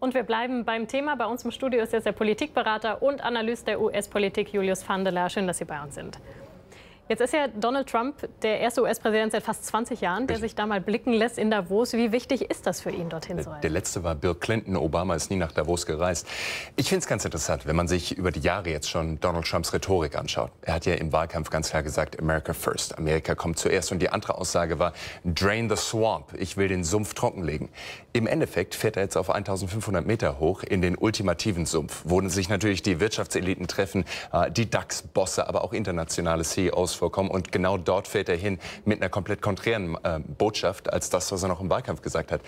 Und wir bleiben beim Thema. Bei uns im Studio ist jetzt der Politikberater und Analyst der US-Politik Julius Vandela. Schön, dass Sie bei uns sind. Jetzt ist ja Donald Trump der erste US-Präsident seit fast 20 Jahren, der sich da mal blicken lässt in Davos. Wie wichtig ist das für ihn, dorthin zu reisen? Der letzte war Bill Clinton. Obama ist nie nach Davos gereist. Ich finde es ganz interessant, wenn man sich über die Jahre jetzt schon Donald Trumps Rhetorik anschaut. Er hat ja im Wahlkampf ganz klar gesagt, America first. Amerika kommt zuerst. Und die andere Aussage war, drain the swamp. Ich will den Sumpf trockenlegen. Im Endeffekt fährt er jetzt auf 1500 Meter hoch in den ultimativen Sumpf, wo sich natürlich die Wirtschaftseliten treffen, äh, die DAX-Bosse, aber auch internationale CEOs Grundrechtsvorkommen. Und genau dort fährt er hin mit einer komplett konträren äh, Botschaft als das, was er noch im Wahlkampf gesagt hat.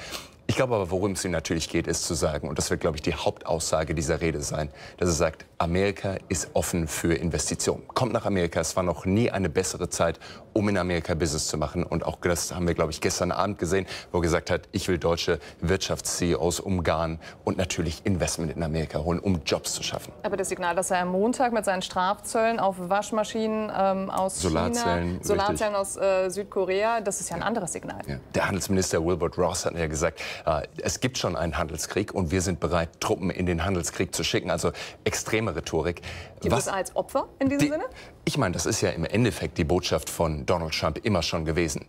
Ich glaube aber, worum es ihm natürlich geht, ist zu sagen, und das wird, glaube ich, die Hauptaussage dieser Rede sein, dass er sagt, Amerika ist offen für Investitionen. Kommt nach Amerika, es war noch nie eine bessere Zeit, um in Amerika Business zu machen. Und auch das haben wir, glaube ich, gestern Abend gesehen, wo er gesagt hat, ich will deutsche Wirtschafts-CEOs umgarnen und natürlich Investment in Amerika holen, um Jobs zu schaffen. Aber das Signal, dass er am Montag mit seinen Strafzöllen auf Waschmaschinen ähm, aus Solarzellen, China, Solarzellen aus äh, Südkorea, das ist ja ein anderes Signal. Ja. Der Handelsminister Wilbert Ross hat ja gesagt, äh, es gibt schon einen Handelskrieg und wir sind bereit, Truppen in den Handelskrieg zu schicken. Also extreme Rhetorik. Die Was, USA als Opfer in diesem die, Sinne? Ich meine, das ist ja im Endeffekt die Botschaft von Donald Trump immer schon gewesen.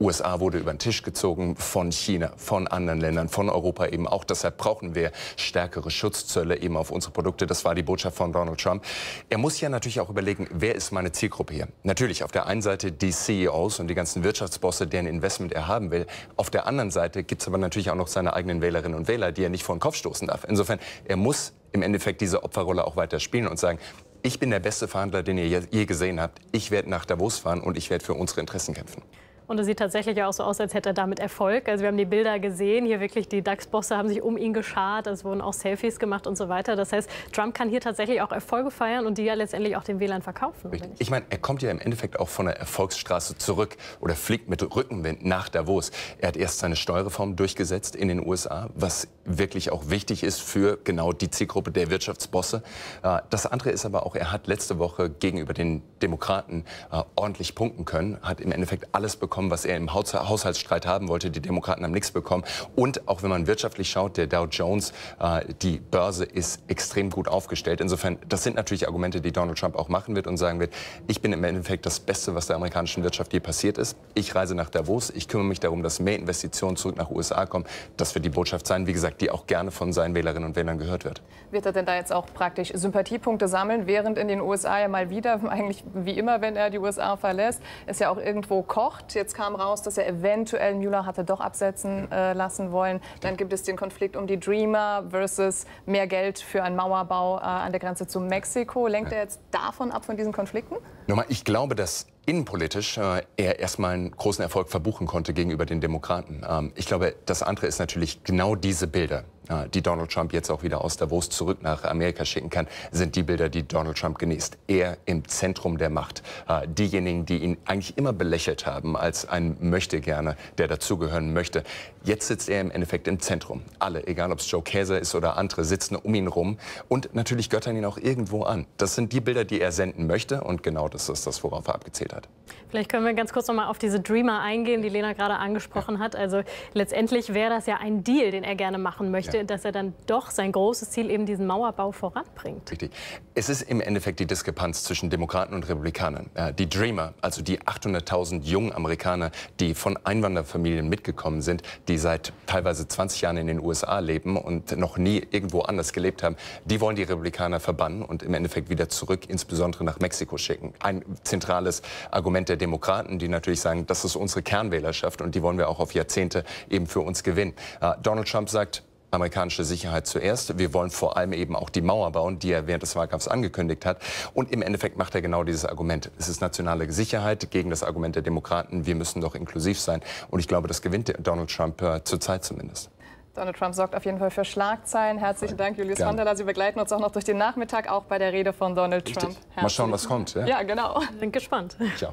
USA wurde über den Tisch gezogen von China, von anderen Ländern, von Europa eben auch. Deshalb brauchen wir stärkere Schutzzölle eben auf unsere Produkte. Das war die Botschaft von Donald Trump. Er muss ja natürlich auch überlegen, wer ist meine Zielgruppe hier? Natürlich auf der einen Seite die CEOs und die ganzen Wirtschaftsbosse, deren Investment er haben will. Auf der anderen Seite gibt es aber natürlich auch noch seine eigenen Wählerinnen und Wähler, die er nicht vor den Kopf stoßen darf. Insofern, er muss im Endeffekt diese Opferrolle auch weiter spielen und sagen, ich bin der beste Verhandler, den ihr je gesehen habt. Ich werde nach Davos fahren und ich werde für unsere Interessen kämpfen. Und es sieht tatsächlich auch so aus, als hätte er damit Erfolg. Also wir haben die Bilder gesehen, hier wirklich die DAX-Bosse haben sich um ihn geschart, es wurden auch Selfies gemacht und so weiter. Das heißt, Trump kann hier tatsächlich auch Erfolge feiern und die ja letztendlich auch den Wählern verkaufen. Ich, ich meine, er kommt ja im Endeffekt auch von der Erfolgsstraße zurück oder fliegt mit Rückenwind nach Davos. Er hat erst seine Steuerreform durchgesetzt in den USA, was wirklich auch wichtig ist für genau die Zielgruppe der Wirtschaftsbosse. Äh, das andere ist aber auch, er hat letzte Woche gegenüber den Demokraten äh, ordentlich punkten können, hat im Endeffekt alles bekommen, was er im Haushaltsstreit haben wollte. Die Demokraten haben nichts bekommen. Und auch wenn man wirtschaftlich schaut, der Dow Jones, äh, die Börse ist extrem gut aufgestellt. Insofern, das sind natürlich Argumente, die Donald Trump auch machen wird und sagen wird, ich bin im Endeffekt das Beste, was der amerikanischen Wirtschaft je passiert ist. Ich reise nach Davos, ich kümmere mich darum, dass mehr Investitionen zurück nach USA kommen. Das wird die Botschaft sein. Wie gesagt, sagt, die auch gerne von seinen Wählerinnen und Wählern gehört wird. Wird er denn da jetzt auch praktisch Sympathiepunkte sammeln, während in den USA ja mal wieder, eigentlich wie immer, wenn er die USA verlässt, es ja auch irgendwo kocht. Jetzt kam raus, dass er eventuell Mueller hatte doch absetzen äh, lassen wollen. Dann gibt es den Konflikt um die Dreamer versus mehr Geld für einen Mauerbau äh, an der Grenze zu Mexiko. Lenkt er jetzt davon ab, von diesen Konflikten? Nochmal, ich glaube, dass innenpolitisch äh, er erstmal einen großen Erfolg verbuchen konnte gegenüber den Demokraten. Ähm, ich glaube, das andere ist natürlich genau diese Bilder, äh, die Donald Trump jetzt auch wieder aus Davos zurück nach Amerika schicken kann, sind die Bilder, die Donald Trump genießt. Er im Zentrum der Macht. Äh, diejenigen, die ihn eigentlich immer belächelt haben als ein Möchtegerne, der dazugehören möchte. Jetzt sitzt er im Endeffekt im Zentrum. Alle, egal ob es Joe Käser ist oder andere, sitzen um ihn rum und natürlich göttern ihn auch irgendwo an. Das sind die Bilder, die er senden möchte und genau das ist das, worauf er abgezählt hat. Vielleicht können wir ganz kurz noch mal auf diese Dreamer eingehen, die Lena gerade angesprochen ja. hat. Also letztendlich wäre das ja ein Deal, den er gerne machen möchte. Ja möchte, dass er dann doch sein großes Ziel, eben diesen Mauerbau voranbringt. Richtig. Es ist im Endeffekt die Diskrepanz zwischen Demokraten und Republikanern. Äh, die Dreamer, also die 800.000 jungen Amerikaner, die von Einwanderfamilien mitgekommen sind, die seit teilweise 20 Jahren in den USA leben und noch nie irgendwo anders gelebt haben, die wollen die Republikaner verbannen und im Endeffekt wieder zurück, insbesondere nach Mexiko schicken. Ein zentrales Argument der Demokraten, die natürlich sagen, das ist unsere Kernwählerschaft und die wollen wir auch auf Jahrzehnte eben für uns gewinnen. Äh, Donald Trump sagt, amerikanische Sicherheit zuerst. Wir wollen vor allem eben auch die Mauer bauen, die er während des Wahlkampfs angekündigt hat. Und im Endeffekt macht er genau dieses Argument. Es ist nationale Sicherheit gegen das Argument der Demokraten. Wir müssen doch inklusiv sein. Und ich glaube, das gewinnt Donald Trump äh, zurzeit zumindest. Donald Trump sorgt auf jeden Fall für Schlagzeilen. Herzlichen Dank, Julius Gerne. Vandala. Sie begleiten uns auch noch durch den Nachmittag, auch bei der Rede von Donald Trump. Mal schauen, was kommt. Ja, ja genau. Bin gespannt. Ciao.